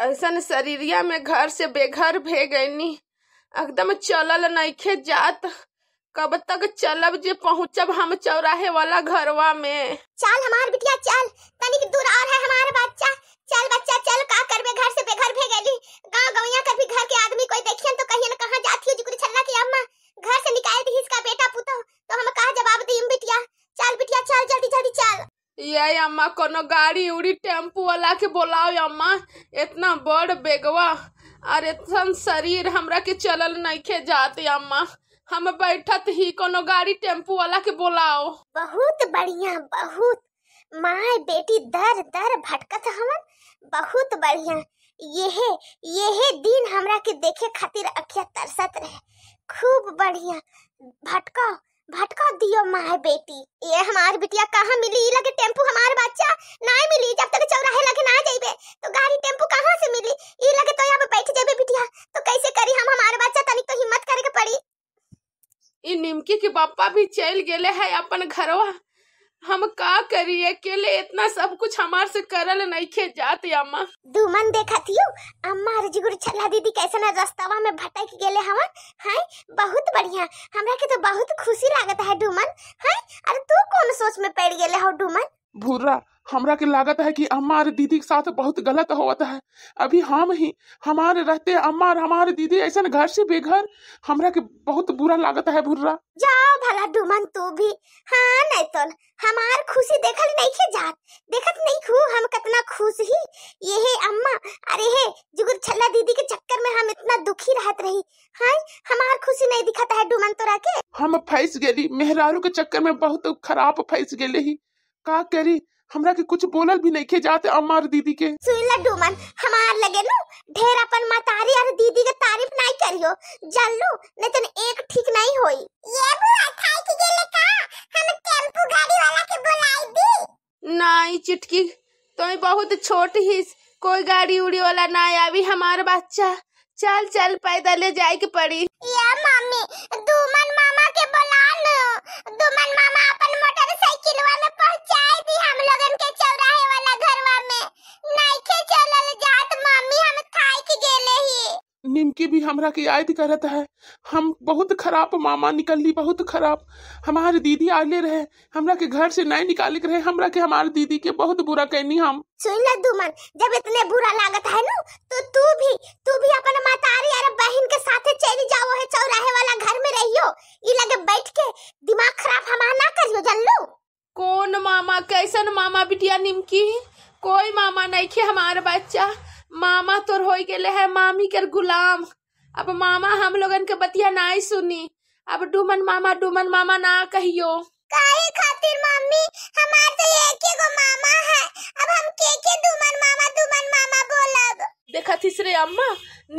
ऐसन शरीरिया में घर से बेघर भे गईनी एकदम चलल नइखे जात कब तक चलब जे पहुंचब हम चौराहे वाला घरवा में चल हमार बिटिया चल तनिक दूर रहा है हमारे आई अम्मा कोनो गाड़ी उड़ी टेम्पू वाला के बोलाओ अम्मा इतना बड़ बेगवा और इतना शरीर हमरा के चलल नहीं नइखे जाते अम्मा हम बैठत ही कोनो गाड़ी टेम्पू वाला के बोलाओ बहुत बढ़िया बहुत माय बेटी दर दर भटकत हमन बहुत बढ़िया येहे येहे दिन हमरा के देखे खातिर अखिया तरसत रहे खूब बढ़िया भटका भटका दियो माय बेटी ये हमार बिटिया कहाँ मिली लगे टेम्पू हमार बच्चा ना मिली जब तक चौराहे लगे ना जाइबे तो गाड़ी टेम्पू कहाँ से मिली ये लगे तो यहाँ पे बैठ जाबे बिटिया तो कैसे करी हम हमार बच्चा तनिक तो हिम्मत करे के पड़ी ई निमकी के पापा भी चल गेले है अपन घरवा हम का करिए अकेले इतना सब कुछ हमार से करल नहीं खे जाते अम्मा दुमन देखा थी अम्मा हरजिगुर छल्ला दीदी कैसे ना रास्तावा में भटक गेले हवन हैं बहुत बढ़िया हमरा के तो बहुत खुशी लागत है दुमन हैं अरे तू कौन सोच में पड़ गेले हो दुमन भूरा हमरा के लागत है कि और दीदी के साथ बहुत गलत होता है अभी हम ही हमारे रहते अम्मा हमारे दीदी ऐसा घर से बेघर हमरा के बहुत बुरा लागत है भूरा जाओ भला डुमन तू भी हाँ नहीं तो हमार खुशी देखल नहीं के जात देखत नहीं खू हम कितना खुश ही ये है अम्मा अरे है जुगुर छल्ला दीदी के चक्कर में हम इतना दुखी रहत रही हाँ हमार खुशी नहीं दिखता है डुमन तोरा के हम फैस गेली मेहरारू के चक्कर में बहुत खराब फैस गए ही का करी हमरा के कुछ बोलल भी नहीं के जाते अमर दीदी के सुइला डुमन हमार लगे नु ढेर अपन मतारी और दीदी के तारीफ नहीं करियो जल्लू लेकिन एक ठीक नहीं होई ये बुआ खाई की गेले का हम टेंपू गाड़ी वाला के बुलाई दी नहीं चिटकी तोई बहुत छोट ही कोई गाड़ी उड़ी वाला ना आवी हमार बच्चा चल चल पैदल जाए के पड़ी या मम्मी दुमन मामा के बुला लो दुमन मामा अपन मोटरसाइकिल वाले पहुंचाए दी हम लोगन के चौराहे वाला घरवा में नाइके चलल जात मम्मी हम थाई के गेले ही निमकी भी हमरा के याद करत है हम बहुत खराब मामा निकल ली बहुत खराब हमारे दीदी आले रहे हमरा के घर से नहीं निकाले रहे हमरा के हमारे दीदी के बहुत बुरा कहनी हम सुन ले दुमन जब इतने बुरा लागत है ना तो तू भी तू भी अपन मातारी और बहन के साथ चली जाओ है चौराहे वाला घर में रहियो ई लगे बैठ के दिमाग खराब हमारा ना करियो जन लो कौन मामा कैसन मामा बिटिया निमकी कोई मामा नहीं के हमार बच्चा मामा तोर हो गए है मामी के गुलाम अब मामा हम लोगन के बतिया नाई सुनी अब डुमन मामा डुमन मामा ना कहियो काहे खातिर मम्मी हमार तो एक ही एगो मामा है अब हम के के डुमन मामा डुमन मामा बोलब देखा तीसरे अम्मा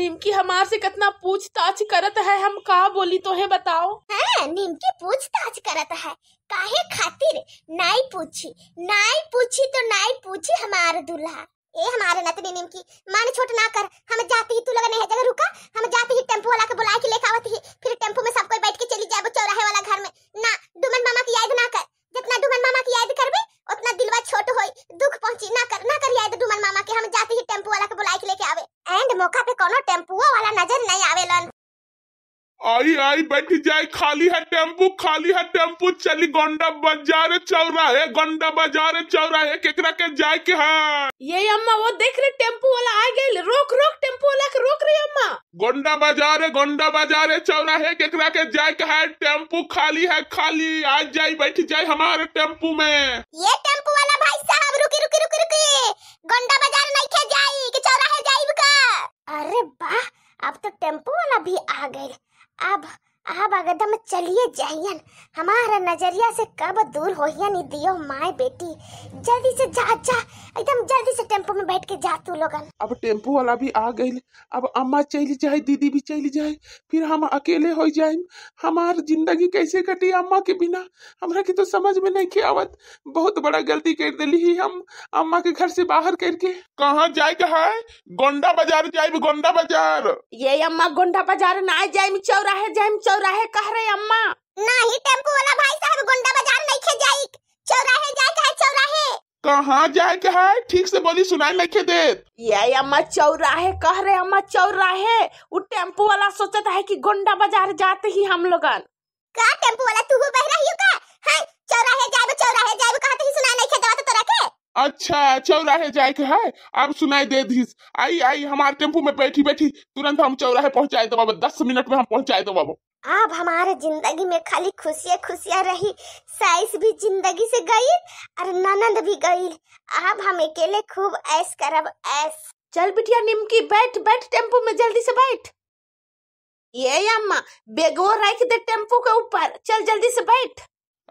निमकी हमार से कितना पूछताछ करत है हम का बोली तो है बताओ हाँ, निमकी पूछताछ करत है काहे खातिर नाई पूछी नाई पूछी तो नाई पूछी हमार दूल्हा ए हमारे नीम की मान छोट ना कर हम जाती ही तू लगा नहीं जगह रुका हम जाती ही टेम्पो वाला के बुला के लेके आवत ही फिर टेम्पो में सब कोई बैठ के चली जाए चौराहे वाला घर में आई आई बैठ जाए खाली है टेम्पू खाली है टेम्पू चली गोंडा बाजार चौराहे गोंडा बाजार चौराहे केकरा के जाए के हाँ ये अम्मा वो देख रहे टेम्पू वाला आ गए रोक रोक टेम्पू वाला के रोक रही अम्मा गोंडा बाजार गोंडा बाजार चौराहे केकरा के जाए के है टेम्पू खाली है खाली आज जाए बैठ जाए हमारे टेम्पू में ये टेम्पू वाला भाई साहब रुकी रुकी रुकी रुकी गोंडा बाजार नहीं के जाए के चौराहे जाए का अरे वाह अब तो टेम्पो वाला भी आ गए अब अब अगदम चलिए जाइयन हमारा नजरिया से कब दूर हो नहीं दियो माए बेटी जल्दी से जा जा एकदम जल्दी से टेम्पो में बैठ के जा तू लोगन अब टेम्पो वाला भी आ गई अब अम्मा चली जाए दीदी भी चली जाए फिर हम अकेले हो जाए हमार जिंदगी कैसे कटी अम्मा के बिना हमारा की तो समझ में नहीं के आवत बहुत बड़ा गलती कर दिली ही हम अम्मा के घर से बाहर करके कहाँ जाए है गोंडा बाजार जाए गोंडा बाजार ये अम्मा गोंडा बाजार ना जाए चौराहे जाए चौरा चौराहे कह रहे अम्मा नहीं टेम्पू वाला भाई साहब गुंडा बाजार नहीं खे जाई चौराहे जाए कहे चौराहे कहाँ जाए के है ठीक से बोली सुनाई नहीं खे दे ये अम्मा चौराहे कह रहे अम्मा चौराहे वो टेम्पू वाला सोचता है कि गुंडा बाजार जाते ही हम लोग का टेम्पू वाला तू बह रही हो का हां चौराहे जाबे चौराहे जाबे कहते ही सुनाई नहीं के देत तोरा के अच्छा चौराहे जाए के है अब सुनाई दे दीस आई आई हमारे टेम्पू में बैठी बैठी तुरंत हम चौराहे पहुँचाए दो बाबा दस मिनट में हम पहुँचाए दो बाबू अब हमारे जिंदगी में खाली खुशियाँ खुशियाँ रही साइस भी जिंदगी से गई और ननंद भी गई अब हम अकेले खूब ऐश करब ऐश चल बिटिया निमकी बैठ बैठ टेम्पो में जल्दी से बैठ ये अम्मा बेगो रख दे टेम्पो के ऊपर चल जल्दी से बैठ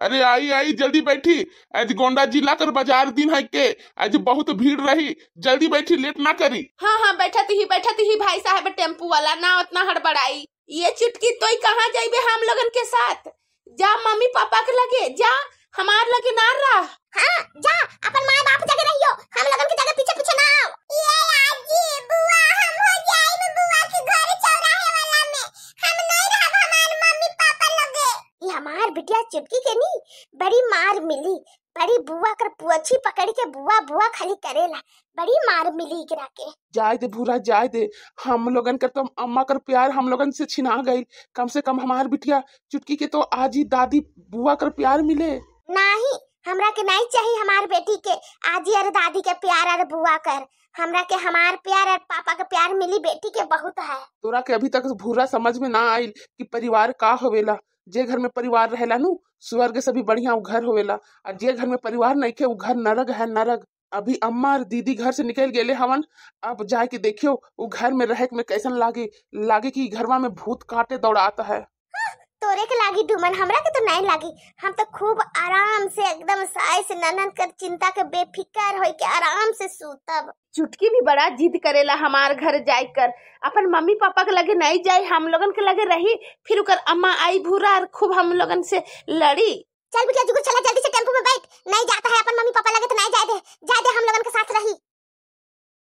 अरे आई आई जल्दी बैठी आज गोंडा जिला कर बाजार दिन है के आज बहुत भीड़ रही जल्दी बैठी लेट ना करी हाँ हाँ बैठा ही बैठा ही भाई साहब टेम्पू वाला ना उतना हड़बड़ाई ये चुटकी तो कहाँ जाइबे हम लोगन के साथ जा मम्मी पापा के लगे जा हमार लगे ना रहा हाँ जा अपन माँ बाप जगह रहियो हम लोगन के जगह पीछे पीछे ना आओ ये आजी बुआ हम हो जाए में बुआ के घर चौराहे वाला में हम नहीं रहा हमार मम्मी पापा लगे ये हमार बिटिया चुटकी के नहीं बड़ी मार मिली बड़ी बुआ कर पुअछी पकड़ के बुआ बुआ खाली करेला बड़ी मार मिली गिरा के जाय दे भूरा जाय दे हम लोगन कर तो अम्मा कर प्यार हम लोगन से छिना गई कम से कम हमार बिटिया चुटकी के तो आज ही दादी बुआ कर प्यार मिले नहीं हमरा के नहीं चाहिए हमार बेटी के आज ही अरे दादी के प्यार अरे बुआ कर हमरा के हमार प्यार और पापा का प्यार मिली बेटी के बहुत है तोरा के अभी तक भूरा समझ में ना आई कि परिवार का होवेला जे घर में परिवार रहेला नु स्वर्ग से भी बढ़िया वो घर होवेला और जे घर में परिवार नहीं के वो घर नरक है नरक अभी अम्मा और दीदी घर से निकल गए हवन अब जाके देखियो वो घर में रहे में कैसन लागे लागे कि घरवा में भूत काटे दौड़ाता है तोरे के लागी धुमन हमरा के तो नहीं लागी हम तो खूब आराम से एकदम साय से ननन कर चिंता के बेफिकर हो के आराम से सूतब चुटकी भी बड़ा जिद करेला हमार घर जाय कर अपन मम्मी पापा के लगे नहीं जाय हम लोगन के लगे रही फिर उकर अम्मा आई भूरा और खूब हम लोगन से लड़ी चल बिटिया जुगुर चला जल्दी से टेम्पो में बैठ नहीं जाता है अपन मम्मी पापा लगे तो नहीं जाए दे जाए दे हम लोगन के साथ रही